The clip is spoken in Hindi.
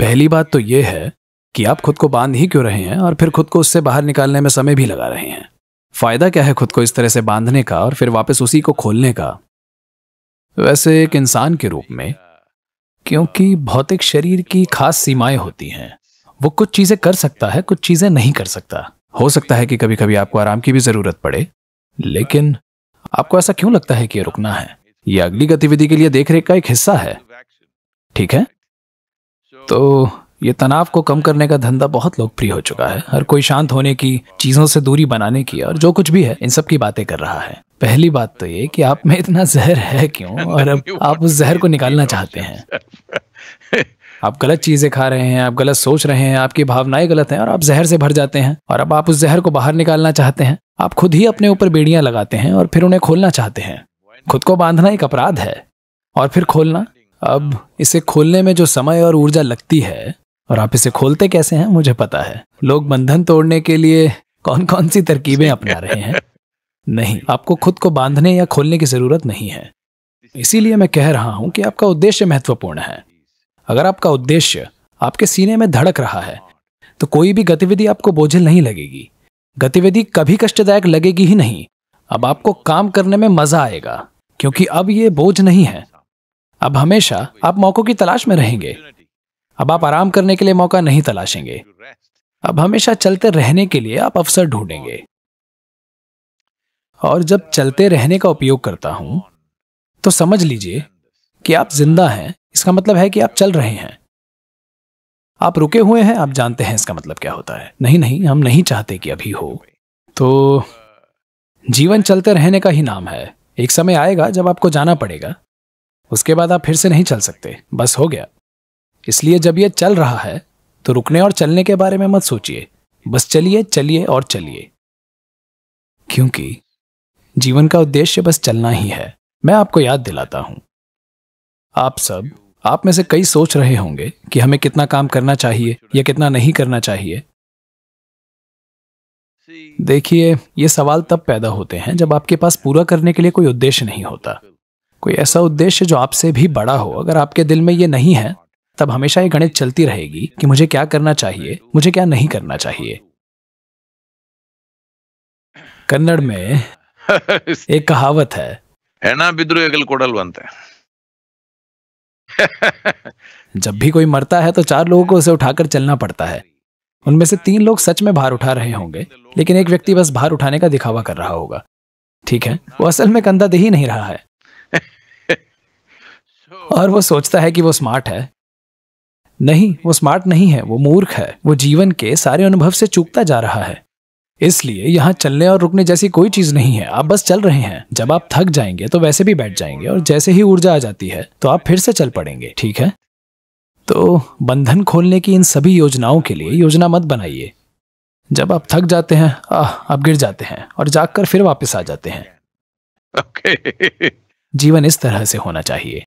पहली बात तो यह है कि आप खुद को बांध ही क्यों रहे हैं और फिर खुद को उससे बाहर निकालने में समय भी लगा रहे हैं फायदा क्या है खुद को इस तरह से बांधने का और फिर वापस उसी को खोलने का वैसे एक इंसान के रूप में क्योंकि भौतिक शरीर की खास सीमाएं होती हैं वो कुछ चीजें कर सकता है कुछ चीजें नहीं कर सकता हो सकता है कि कभी कभी आपको आराम की भी जरूरत पड़े लेकिन आपको ऐसा क्यों लगता है कि रुकना है यह अगली गतिविधि के लिए देखरेख का एक हिस्सा है ठीक है तो ये तनाव को कम करने का धंधा बहुत लोकप्रिय हो चुका है हर कोई शांत होने की चीज़ों से दूरी बनाने की और जो कुछ भी है इन सब की बातें कर रहा है पहली बात तो ये कि आप में इतना जहर है क्यों और अब आप उस जहर को निकालना चाहते हैं आप गलत चीज़ें खा रहे हैं आप गलत सोच रहे हैं आपकी भावनाएं गलत हैं और आप जहर से भर जाते हैं और अब आप उस जहर को बाहर निकालना चाहते हैं आप खुद ही अपने ऊपर बेड़ियां लगाते हैं और फिर उन्हें खोलना चाहते हैं खुद को बांधना एक अपराध है और फिर खोलना अब इसे खोलने में जो समय और ऊर्जा लगती है और आप इसे खोलते कैसे हैं मुझे पता है लोग बंधन तोड़ने के लिए कौन कौन सी तरकीबें अपना रहे हैं नहीं आपको खुद को बांधने या खोलने की जरूरत नहीं है इसीलिए मैं कह रहा हूं कि आपका उद्देश्य महत्वपूर्ण है अगर आपका उद्देश्य आपके सीने में धड़क रहा है तो कोई भी गतिविधि आपको बोझिल नहीं लगेगी गतिविधि कभी कष्टदायक लगेगी ही नहीं अब आपको काम करने में मजा आएगा क्योंकि अब ये बोझ नहीं है अब हमेशा आप मौकों की तलाश में रहेंगे अब आप आराम करने के लिए मौका नहीं तलाशेंगे अब हमेशा चलते रहने के लिए आप अवसर ढूंढेंगे और जब चलते रहने का उपयोग करता हूं तो समझ लीजिए कि आप जिंदा हैं इसका मतलब है कि आप चल रहे हैं आप रुके हुए हैं आप जानते हैं इसका मतलब क्या होता है नहीं नहीं हम नहीं चाहते कि अभी हो तो जीवन चलते रहने का ही नाम है एक समय आएगा जब आपको जाना पड़ेगा उसके बाद आप फिर से नहीं चल सकते बस हो गया इसलिए जब ये चल रहा है तो रुकने और चलने के बारे में मत सोचिए बस चलिए चलिए और चलिए क्योंकि जीवन का उद्देश्य बस चलना ही है मैं आपको याद दिलाता हूं आप सब आप में से कई सोच रहे होंगे कि हमें कितना काम करना चाहिए या कितना नहीं करना चाहिए देखिए ये सवाल तब पैदा होते हैं जब आपके पास पूरा करने के लिए कोई उद्देश्य नहीं होता कोई ऐसा उद्देश्य जो आपसे भी बड़ा हो अगर आपके दिल में ये नहीं है तब हमेशा ये गणित चलती रहेगी कि मुझे क्या करना चाहिए मुझे क्या नहीं करना चाहिए कन्नड़ में एक कहावत है कोडल बनते जब भी कोई मरता है तो चार लोगों को उसे उठाकर चलना पड़ता है उनमें से तीन लोग सच में भार उठा रहे होंगे लेकिन एक व्यक्ति बस भार उठाने का दिखावा कर रहा होगा ठीक है वो असल में कंधा दे ही नहीं रहा है और वो सोचता है कि वो स्मार्ट है नहीं वो स्मार्ट नहीं है वो मूर्ख है वो जीवन के सारे अनुभव से चूकता जा रहा है इसलिए यहाँ चलने और रुकने जैसी कोई चीज नहीं है आप बस चल रहे हैं जब आप थक जाएंगे तो वैसे भी बैठ जाएंगे और जैसे ही ऊर्जा आ जाती है तो आप फिर से चल पड़ेंगे ठीक है तो बंधन खोलने की इन सभी योजनाओं के लिए योजना मत बनाइए जब आप थक जाते हैं आह आप गिर जाते हैं और जाग कर फिर वापस आ जाते हैं okay. जीवन इस तरह से होना चाहिए